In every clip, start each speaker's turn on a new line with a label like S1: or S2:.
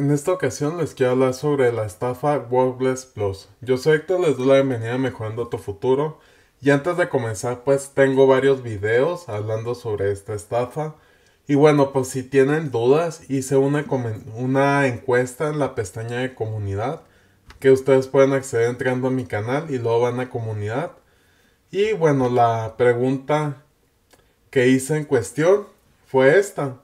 S1: En esta ocasión les quiero hablar sobre la estafa Wordless Plus. Yo soy Héctor, les doy la bienvenida a Mejorando tu Futuro. Y antes de comenzar, pues tengo varios videos hablando sobre esta estafa. Y bueno, pues si tienen dudas, hice una encuesta en la pestaña de comunidad que ustedes pueden acceder entrando a mi canal y luego van a comunidad. Y bueno, la pregunta que hice en cuestión fue esta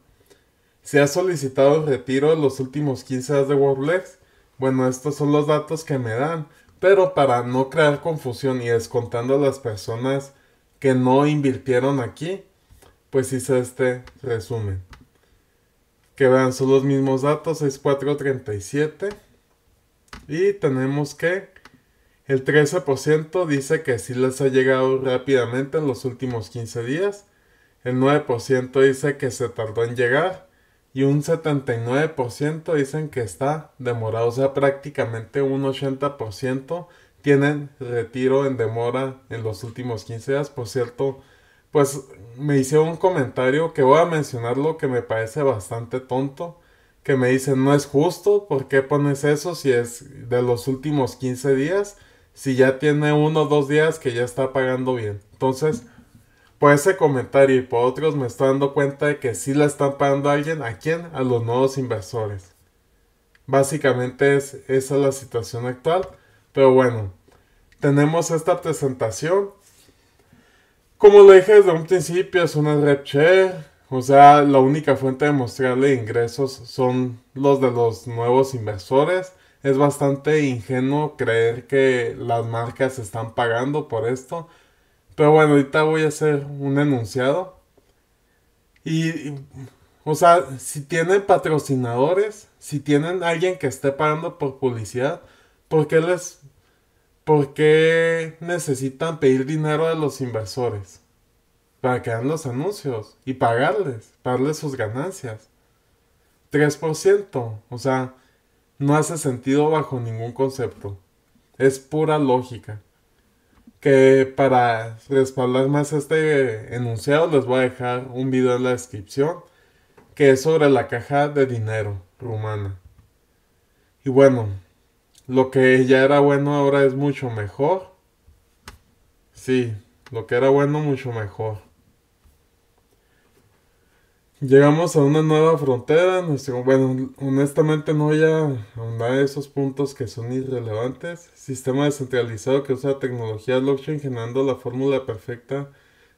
S1: se ha solicitado el retiro de los últimos 15 días de Warblex? Bueno, estos son los datos que me dan, pero para no crear confusión y descontando a las personas que no invirtieron aquí, pues hice este resumen. Que vean, son los mismos datos, 4.37. Y tenemos que el 13% dice que sí les ha llegado rápidamente en los últimos 15 días. El 9% dice que se tardó en llegar y un 79% dicen que está demorado. O sea, prácticamente un 80% tienen retiro en demora en los últimos 15 días. Por cierto, pues me hicieron un comentario que voy a lo que me parece bastante tonto. Que me dicen, no es justo, ¿por qué pones eso si es de los últimos 15 días? Si ya tiene uno o dos días que ya está pagando bien. Entonces, por ese comentario y por otros me estoy dando cuenta de que sí la están pagando alguien. ¿A quién? A los nuevos inversores. Básicamente es, esa es la situación actual. Pero bueno, tenemos esta presentación. Como lo dije desde un principio, es una rep O sea, la única fuente de mostrarle ingresos son los de los nuevos inversores. Es bastante ingenuo creer que las marcas están pagando por esto pero bueno, ahorita voy a hacer un enunciado. Y, o sea, si tienen patrocinadores, si tienen alguien que esté pagando por publicidad, ¿por qué les... ¿Por necesitan pedir dinero de los inversores? Para que hagan los anuncios y pagarles, pagarles sus ganancias. 3%, o sea, no hace sentido bajo ningún concepto. Es pura lógica. Que para respaldar más este enunciado les voy a dejar un video en la descripción que es sobre la caja de dinero rumana. Y bueno, lo que ya era bueno ahora es mucho mejor. Sí, lo que era bueno mucho mejor. Llegamos a una nueva frontera, bueno, honestamente no voy a ahondar esos puntos que son irrelevantes. Sistema descentralizado que usa tecnología blockchain generando la fórmula perfecta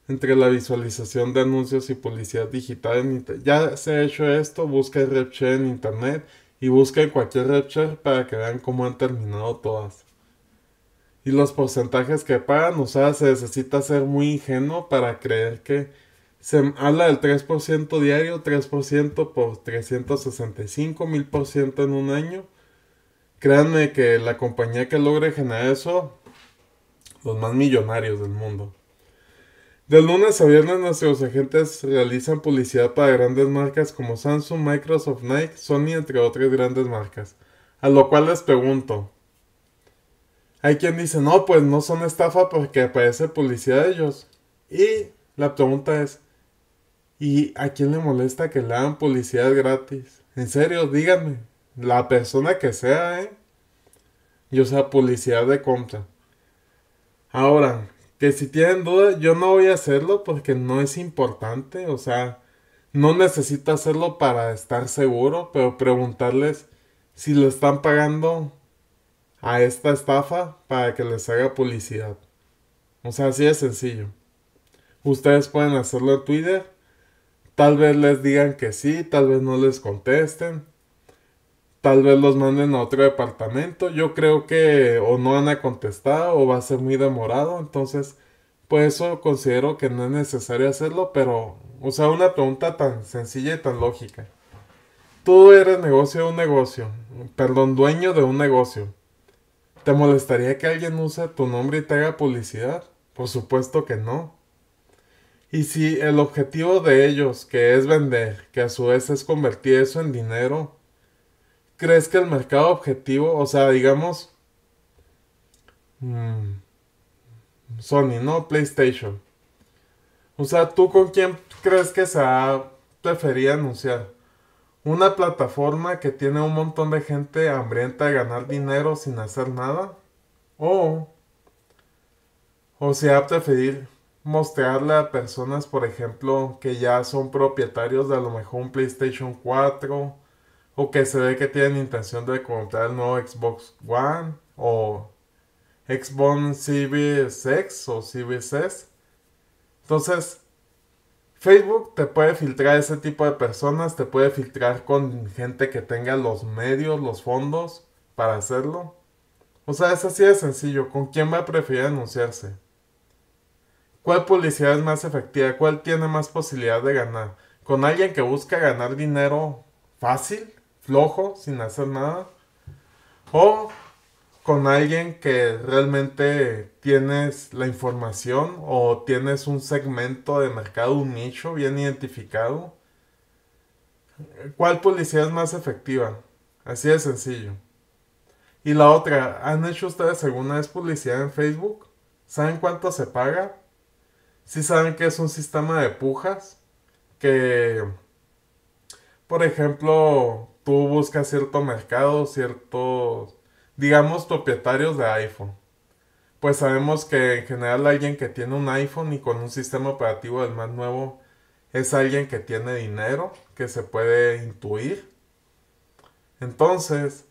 S1: entre la visualización de anuncios y publicidad digital. ya se ha hecho esto, busca RepShare en internet y busca en cualquier RepShare para que vean cómo han terminado todas. Y los porcentajes que pagan, o sea, se necesita ser muy ingenuo para creer que se habla del 3% diario, 3% por 365, ciento en un año. Créanme que la compañía que logre generar eso, los más millonarios del mundo. De lunes a viernes nuestros agentes realizan publicidad para grandes marcas como Samsung, Microsoft, Nike, Sony, entre otras grandes marcas. A lo cual les pregunto, hay quien dice, no, pues no son estafa porque aparece publicidad de ellos. Y la pregunta es, ¿Y a quién le molesta que le hagan publicidad gratis? En serio, díganme. La persona que sea, ¿eh? Yo sea, publicidad de compra. Ahora, que si tienen duda, yo no voy a hacerlo porque no es importante. O sea, no necesito hacerlo para estar seguro, pero preguntarles si le están pagando a esta estafa para que les haga publicidad. O sea, así de sencillo. Ustedes pueden hacerlo en Twitter Tal vez les digan que sí, tal vez no les contesten. Tal vez los manden a otro departamento. Yo creo que o no han contestado o va a ser muy demorado. Entonces, por pues eso considero que no es necesario hacerlo, pero, o sea, una pregunta tan sencilla y tan lógica. Tú eres negocio de un negocio, perdón, dueño de un negocio. ¿Te molestaría que alguien use tu nombre y te haga publicidad? Por supuesto que no. Y si el objetivo de ellos, que es vender, que a su vez es convertir eso en dinero, ¿crees que el mercado objetivo, o sea, digamos, mm, Sony, ¿no? PlayStation. O sea, ¿tú con quién crees que se preferido anunciar? ¿Una plataforma que tiene un montón de gente hambrienta de ganar dinero sin hacer nada? ¿O, o se ha preferido mostrarle a personas, por ejemplo, que ya son propietarios de a lo mejor un PlayStation 4 o que se ve que tienen intención de comprar el nuevo Xbox One o Xbox Series X o Series S. Entonces, Facebook te puede filtrar ese tipo de personas, te puede filtrar con gente que tenga los medios, los fondos para hacerlo. O sea, es así de sencillo, ¿con quién va a preferir anunciarse? ¿Cuál publicidad es más efectiva? ¿Cuál tiene más posibilidad de ganar? ¿Con alguien que busca ganar dinero fácil, flojo, sin hacer nada? ¿O con alguien que realmente tienes la información o tienes un segmento de mercado, un nicho bien identificado? ¿Cuál publicidad es más efectiva? Así de sencillo. Y la otra, ¿han hecho ustedes alguna vez publicidad en Facebook? ¿Saben cuánto se paga? Si saben que es un sistema de pujas que, por ejemplo, tú buscas cierto mercado, ciertos, digamos, propietarios de iPhone. Pues sabemos que en general alguien que tiene un iPhone y con un sistema operativo del más nuevo es alguien que tiene dinero, que se puede intuir. Entonces,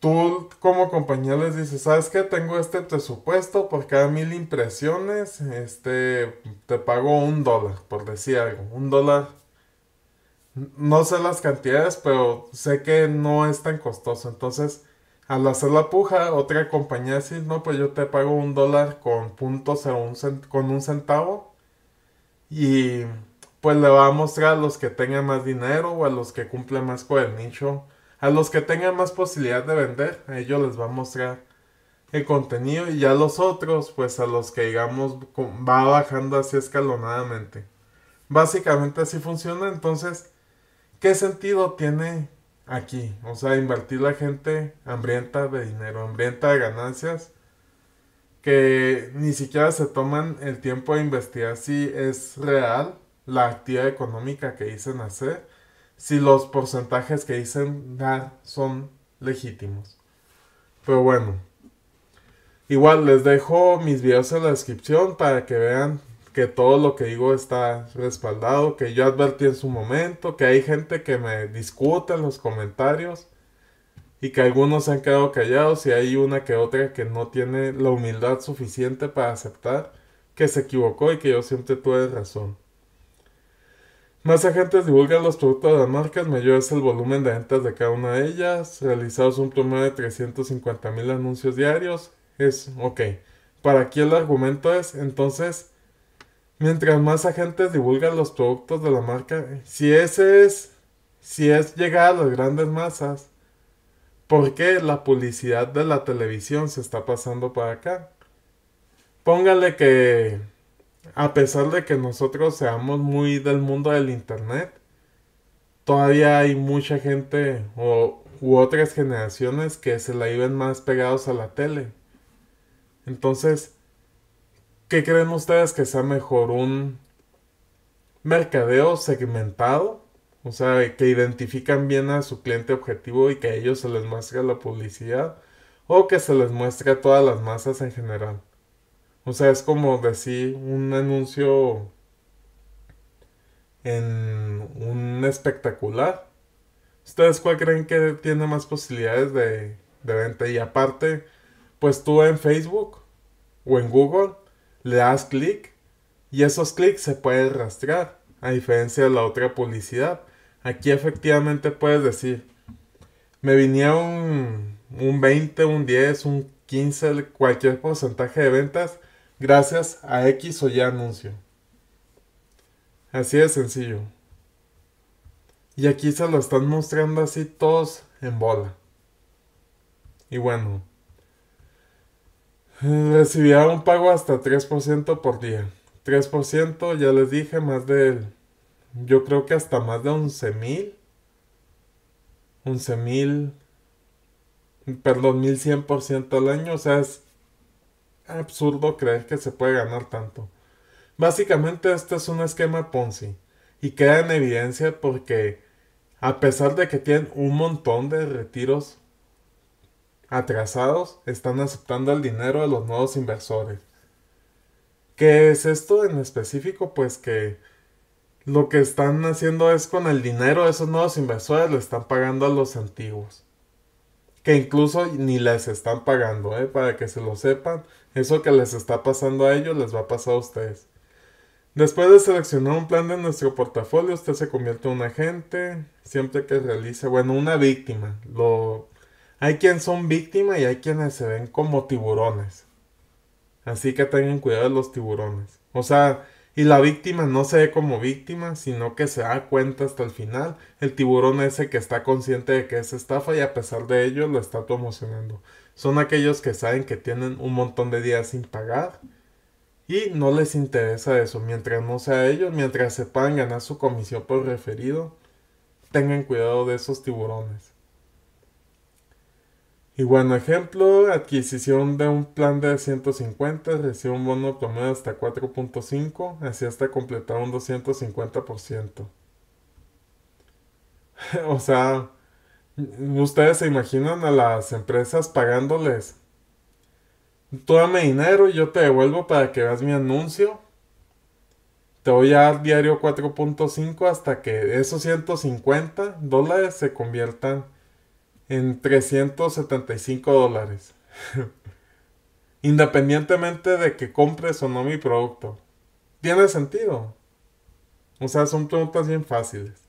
S1: tú como compañía les dices, ¿sabes qué? Tengo este presupuesto por cada mil impresiones, este, te pago un dólar, por decir algo, un dólar. No sé las cantidades, pero sé que no es tan costoso. Entonces, al hacer la puja, otra compañía dice, no, pues yo te pago un dólar con puntos con un centavo. Y pues le va a mostrar a los que tengan más dinero o a los que cumplen más con el nicho a los que tengan más posibilidad de vender, a ellos les va a mostrar el contenido y ya los otros, pues a los que digamos va bajando así escalonadamente. Básicamente así funciona, entonces, ¿qué sentido tiene aquí? O sea, invertir la gente hambrienta de dinero, hambrienta de ganancias, que ni siquiera se toman el tiempo de investigar si es real la actividad económica que dicen hacer si los porcentajes que dicen dar son legítimos. Pero bueno, igual les dejo mis videos en la descripción para que vean que todo lo que digo está respaldado, que yo advertí en su momento, que hay gente que me discute en los comentarios y que algunos se han quedado callados y hay una que otra que no tiene la humildad suficiente para aceptar que se equivocó y que yo siempre tuve razón. Más agentes divulgan los productos de las marcas, mayor es el volumen de ventas de cada una de ellas, realizados un promedio de 350 mil anuncios diarios. Es ok. Para aquí el argumento es, entonces, mientras más agentes divulgan los productos de la marca, si ese es, si es llegar a las grandes masas, ¿por qué la publicidad de la televisión se está pasando para acá? Póngale que a pesar de que nosotros seamos muy del mundo del internet, todavía hay mucha gente o, u otras generaciones que se la viven más pegados a la tele. Entonces, ¿qué creen ustedes que sea mejor? ¿Un mercadeo segmentado? O sea, que identifican bien a su cliente objetivo y que a ellos se les muestre la publicidad o que se les muestre a todas las masas en general. O sea, es como decir un anuncio en un espectacular. ¿Ustedes cuál creen que tiene más posibilidades de, venta? Y aparte, pues tú en Facebook o en Google le das clic y esos clics se pueden rastrear, a diferencia de la otra publicidad. Aquí efectivamente puedes decir, me vinieron un, un 20, un 10, un 15, cualquier porcentaje de ventas gracias a X o Y anuncio. Así de sencillo. Y aquí se lo están mostrando así todos en bola. Y bueno, Recibía un pago hasta 3% por día. 3%, ya les dije, más de, yo creo que hasta más de 11 mil. 11 mil, perdón, 1100% al año. O sea, es absurdo creer que se puede ganar tanto. Básicamente este es un esquema Ponzi y queda en evidencia porque a pesar de que tienen un montón de retiros atrasados, están aceptando el dinero de los nuevos inversores. ¿Qué es esto en específico? Pues que lo que están haciendo es con el dinero de esos nuevos inversores le están pagando a los antiguos. Que incluso ni les están pagando, ¿eh? para que se lo sepan, eso que les está pasando a ellos les va a pasar a ustedes. Después de seleccionar un plan de nuestro portafolio, usted se convierte en un agente, siempre que realice, bueno, una víctima. Lo, hay quienes son víctimas y hay quienes se ven como tiburones. Así que tengan cuidado de los tiburones. O sea, y la víctima no se ve como víctima, sino que se da cuenta hasta el final. El tiburón ese que está consciente de que es estafa y a pesar de ello lo está promocionando son aquellos que saben que tienen un montón de días sin pagar y no les interesa eso. Mientras no sea ellos, mientras se ganar su comisión por referido, tengan cuidado de esos tiburones. Y bueno, ejemplo, adquisición de un plan de 150, recibe un bono promedio hasta 4.5, así hasta completar un 250%. o sea, ¿Ustedes se imaginan a las empresas pagándoles? Tú dame dinero y yo te devuelvo para que veas mi anuncio. Te voy a dar diario 4.5 hasta que esos 150 dólares se conviertan en 375 dólares. Independientemente de que compres o no mi producto. ¿Tiene sentido? O sea, son preguntas bien fáciles.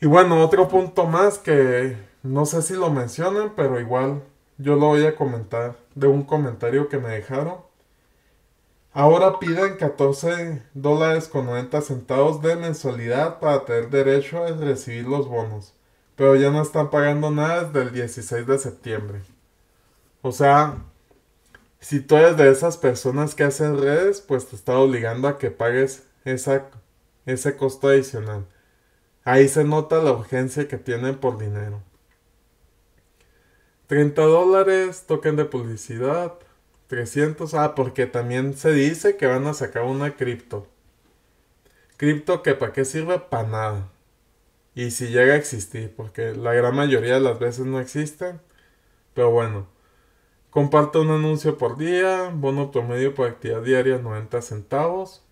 S1: Y bueno, otro punto más que no sé si lo mencionan, pero igual yo lo voy a comentar de un comentario que me dejaron. Ahora piden 14 dólares con 90 centavos de mensualidad para tener derecho a recibir los bonos. Pero ya no están pagando nada desde el 16 de septiembre. O sea, si tú eres de esas personas que hacen redes, pues te está obligando a que pagues esa, ese costo adicional. Ahí se nota la urgencia que tienen por dinero. 30 dólares, token de publicidad, 300, ah, porque también se dice que van a sacar una cripto. Cripto que para qué sirve, para nada. Y si llega a existir, porque la gran mayoría de las veces no existen. Pero bueno, comparte un anuncio por día, bono promedio por actividad diaria 90 centavos.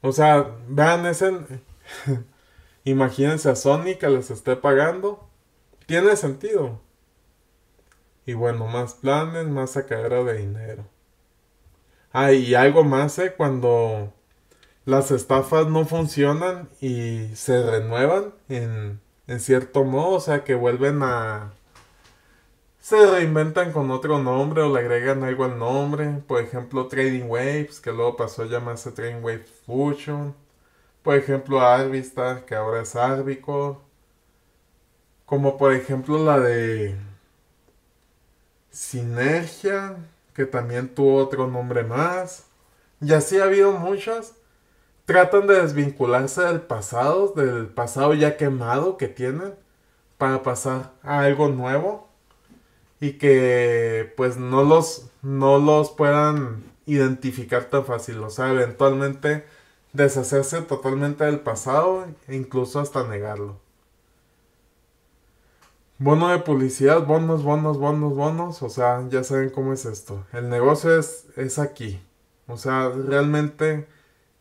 S1: O sea, vean ese... Imagínense a Sony que les esté pagando. Tiene sentido. Y bueno, más planes, más sacadera de dinero. Ah, y algo más, ¿eh? Cuando las estafas no funcionan y se renuevan en, en cierto modo, o sea, que vuelven a... Se reinventan con otro nombre o le agregan algo al nombre. Por ejemplo, Trading Waves, que luego pasó a llamarse Trading Wave Fusion por ejemplo, Arvistar, que ahora es árbico, Como por ejemplo la de Sinergia, que también tuvo otro nombre más. Y así ha habido muchas. Tratan de desvincularse del pasado, del pasado ya quemado que tienen, para pasar a algo nuevo y que pues no los, no los puedan identificar tan fácil. O sea, eventualmente deshacerse totalmente del pasado e incluso hasta negarlo. Bono de publicidad, bonos, bonos, bonos, bonos. O sea, ya saben cómo es esto. El negocio es, es aquí. O sea, realmente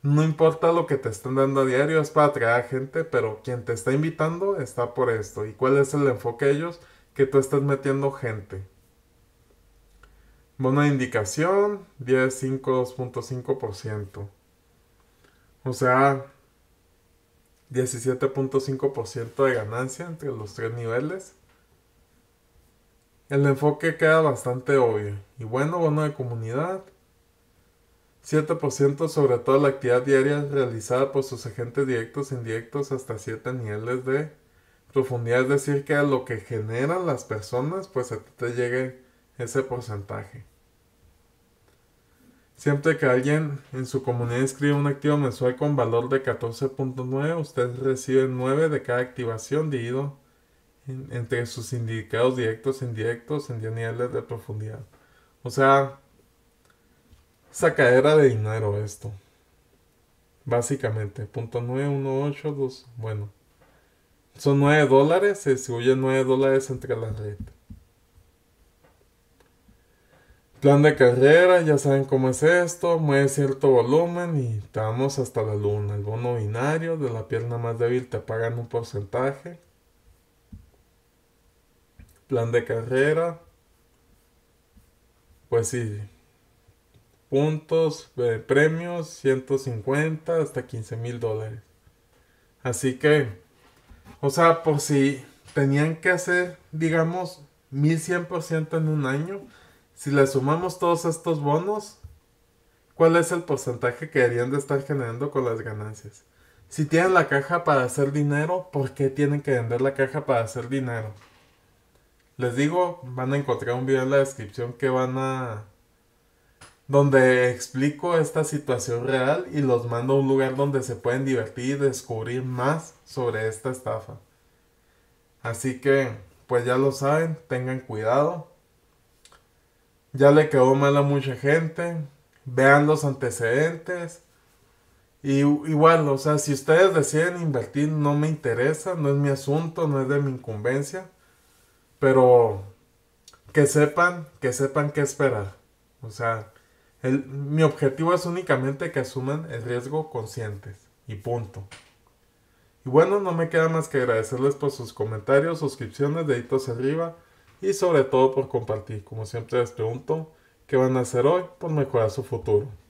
S1: no importa lo que te estén dando a diario, es para atraer a gente, pero quien te está invitando está por esto. ¿Y cuál es el enfoque de ellos? Que tú estás metiendo gente. Bono de indicación, 10, 5, 2.5%. O sea, 17.5% de ganancia entre los tres niveles. El enfoque queda bastante obvio. Y bueno, bueno de comunidad. 7% sobre toda la actividad diaria realizada por sus agentes directos e indirectos hasta 7 niveles de profundidad. Es decir, que a lo que generan las personas, pues a ti te llegue ese porcentaje. Siempre que alguien en su comunidad inscribe un activo mensual con valor de 14.9, usted recibe 9 de cada activación dividido entre sus indicados directos e indirectos en 10 niveles de profundidad. O sea, sacadera de dinero esto. Básicamente, .9182, bueno. Son 9 dólares, se distribuyen 9 dólares entre las redes. Plan de carrera, ya saben cómo es esto, mueve cierto volumen y te vamos hasta la luna. El bono binario de la pierna más débil te pagan un porcentaje. Plan de carrera, pues sí, puntos, eh, premios, 150 hasta 15 mil dólares. Así que, o sea, por si tenían que hacer, digamos, 1100% en un año, si le sumamos todos estos bonos, ¿cuál es el porcentaje que deberían de estar generando con las ganancias? Si tienen la caja para hacer dinero, ¿por qué tienen que vender la caja para hacer dinero? Les digo, van a encontrar un video en la descripción que van a... donde explico esta situación real y los mando a un lugar donde se pueden divertir y descubrir más sobre esta estafa. Así que, pues ya lo saben, tengan cuidado ya le quedó mal a mucha gente. Vean los antecedentes. Y, igual, o sea, si ustedes deciden invertir, no me interesa, no es mi asunto, no es de mi incumbencia. Pero que sepan, que sepan qué esperar. O sea, mi objetivo es únicamente que asuman el riesgo conscientes. Y punto. Y bueno, no me queda más que agradecerles por sus comentarios, suscripciones, deditos arriba y sobre todo por compartir. Como siempre les pregunto, ¿qué van a hacer hoy por mejorar su futuro?